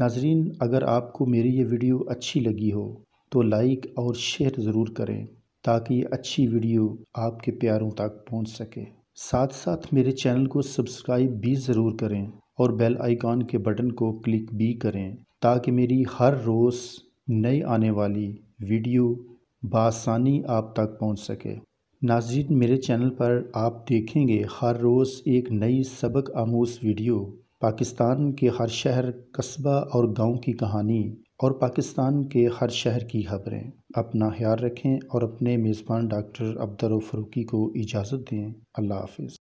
नाज़रीन अगर आपको मेरी ये वीडियो अच्छी लगी हो तो लाइक और शेयर ज़रूर करें ताकि अच्छी वीडियो आपके प्यारों तक पहुंच सके साथ साथ मेरे चैनल को सब्सक्राइब भी ज़रूर करें और बेल आइकॉन के बटन को क्लिक भी करें ताकि मेरी हर रोज़ नई आने वाली वीडियो बासानी आप तक पहुंच सके नाजरीन मेरे चैनल पर आप देखेंगे हर रोज़ एक नई सबक आमोज वीडियो پاکستان کے ہر شہر قصبہ اور گاؤں کی کہانی اور پاکستان کے ہر شہر کی خبریں اپنا خیال رکھیں اور اپنے میزبان ڈاکٹر عبدالو فروکی فروقی کو اجازت دیں اللہ حافظ